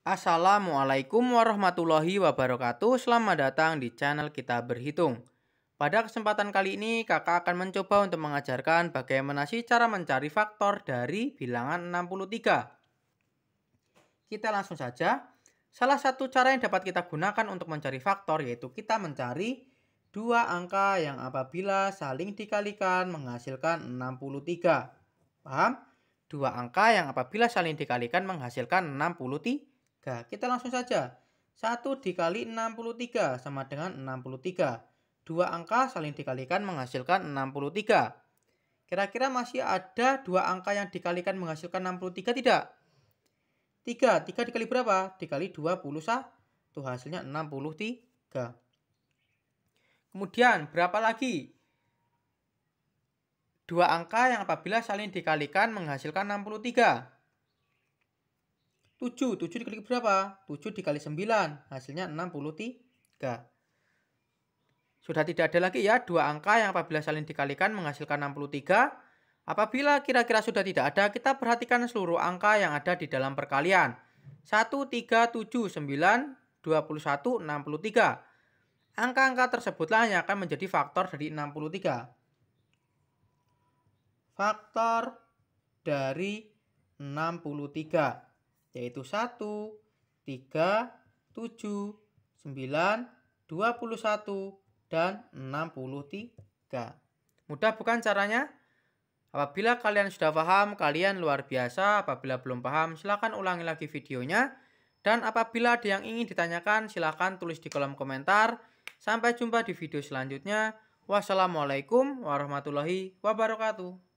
Assalamualaikum warahmatullahi wabarakatuh. Selamat datang di channel kita berhitung. Pada kesempatan kali ini, kakak akan mencoba untuk mengajarkan bagaimana sih cara mencari faktor dari bilangan 63. Kita langsung saja. Salah satu cara yang dapat kita gunakan untuk mencari faktor yaitu kita mencari dua angka yang apabila saling dikalikan menghasilkan 63. Paham? Dua angka yang apabila saling dikalikan menghasilkan 63. 3. kita langsung saja. 1 dikali 63 sama dengan 63. Dua angka saling dikalikan menghasilkan 63. Kira-kira masih ada dua angka yang dikalikan menghasilkan 63 tidak? 3. 3 dikali berapa? Dikali 21. Tuh hasilnya 63. Kemudian berapa lagi? Dua angka yang apabila saling dikalikan menghasilkan 63. 7. 7 dikali berapa? 7 dikali 9. Hasilnya 63. Sudah tidak ada lagi ya dua angka yang apabila saling dikalikan menghasilkan 63. Apabila kira-kira sudah tidak ada, kita perhatikan seluruh angka yang ada di dalam perkalian. 1, 3, 7, 9, 21, 63. Angka-angka tersebutlah yang akan menjadi faktor dari 63. Faktor dari 63 yaitu 1, 3, 7, 9, 21, dan 63. Mudah bukan caranya? Apabila kalian sudah paham, kalian luar biasa. Apabila belum paham, silakan ulangi lagi videonya. Dan apabila ada yang ingin ditanyakan, silakan tulis di kolom komentar. Sampai jumpa di video selanjutnya. Wassalamualaikum warahmatullahi wabarakatuh.